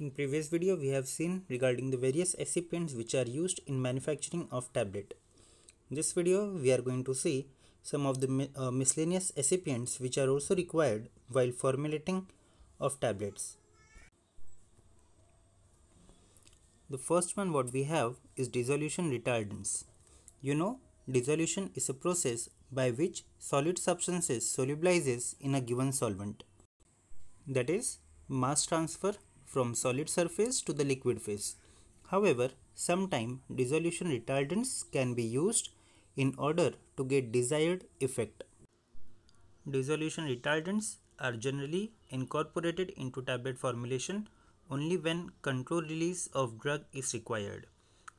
In previous video we have seen regarding the various excipients which are used in manufacturing of tablet. In this video we are going to see some of the uh, miscellaneous excipients which are also required while formulating of tablets. The first one what we have is dissolution retardants. You know dissolution is a process by which solid substances solubilizes in a given solvent. That is mass transfer from solid surface to the liquid phase. However, sometime dissolution retardants can be used in order to get desired effect. Dissolution retardants are generally incorporated into tablet formulation only when controlled release of drug is required.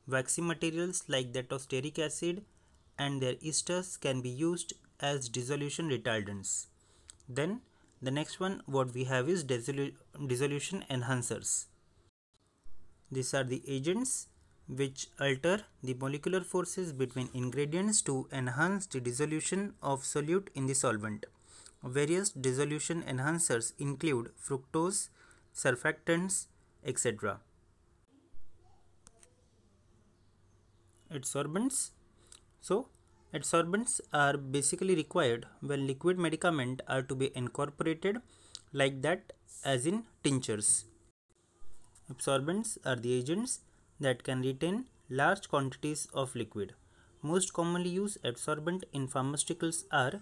Waxy materials like that of stearic acid and their esters can be used as dissolution retardants. Then the next one what we have is dissolution enhancers. These are the agents which alter the molecular forces between ingredients to enhance the dissolution of solute in the solvent. Various dissolution enhancers include fructose, surfactants, etc. Adsorbents. So, Adsorbents are basically required when liquid medicament are to be incorporated like that as in tinctures. Absorbents are the agents that can retain large quantities of liquid. Most commonly used adsorbent in pharmaceuticals are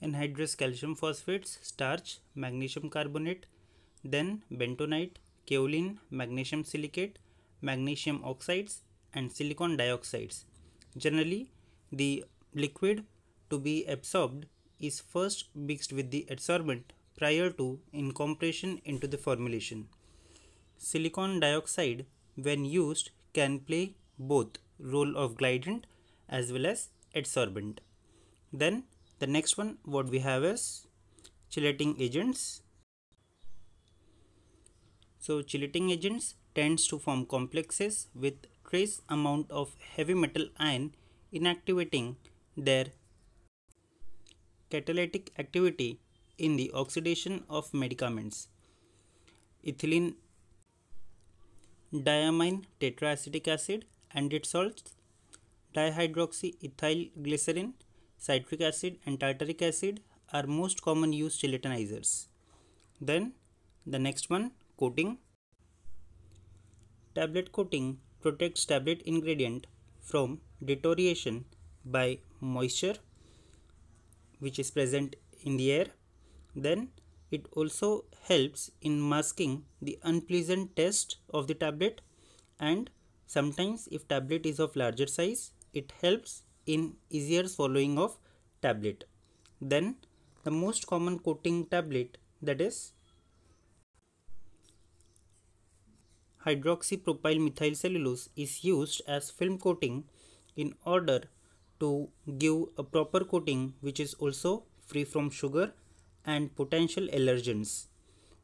anhydrous calcium phosphates, starch, magnesium carbonate, then bentonite, kaolin, magnesium silicate, magnesium oxides and silicon dioxides. Generally, the liquid to be absorbed is first mixed with the adsorbent prior to incorporation into the formulation. Silicon dioxide when used can play both role of glidant as well as adsorbent. Then the next one what we have is chelating agents. So chelating agents tends to form complexes with trace amount of heavy metal ion inactivating their catalytic activity in the oxidation of medicaments. Ethylene diamine tetraacetic acid and its salts, dihydroxyethylglycerin, citric acid and tartaric acid are most common used gelatinizers. Then the next one coating. Tablet coating protects tablet ingredient from deterioration by moisture which is present in the air. Then it also helps in masking the unpleasant taste of the tablet and sometimes if tablet is of larger size it helps in easier swallowing of tablet. Then the most common coating tablet that is hydroxypropyl cellulose is used as film coating in order to give a proper coating which is also free from sugar and potential allergens.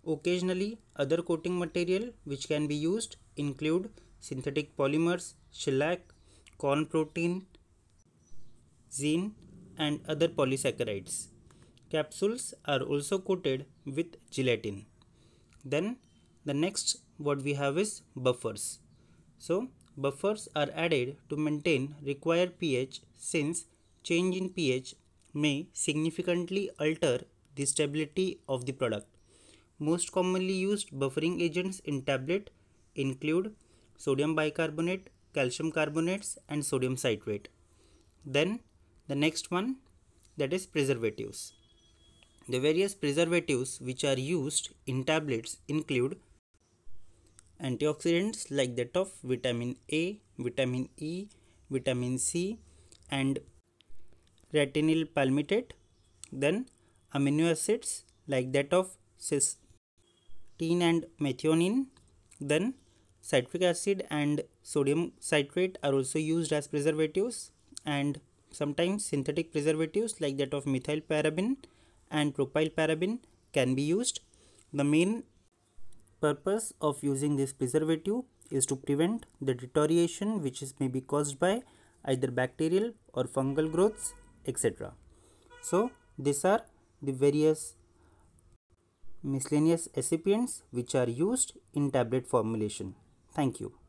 Occasionally, other coating material which can be used include synthetic polymers, shellac, corn protein, zine and other polysaccharides. Capsules are also coated with gelatin. Then the next what we have is buffers. So buffers are added to maintain required pH since change in pH may significantly alter the stability of the product. Most commonly used buffering agents in tablet include sodium bicarbonate, calcium carbonates and sodium citrate. Then the next one that is preservatives. The various preservatives which are used in tablets include antioxidants like that of vitamin A, vitamin E, vitamin C and retinyl palmitate. Then amino acids like that of cysteine and methionine. Then citric acid and sodium citrate are also used as preservatives and sometimes synthetic preservatives like that of methyl paraben and propyl paraben can be used. The main purpose of using this preservative is to prevent the deterioration which is may be caused by either bacterial or fungal growths etc. So these are the various miscellaneous excipients which are used in tablet formulation. Thank you.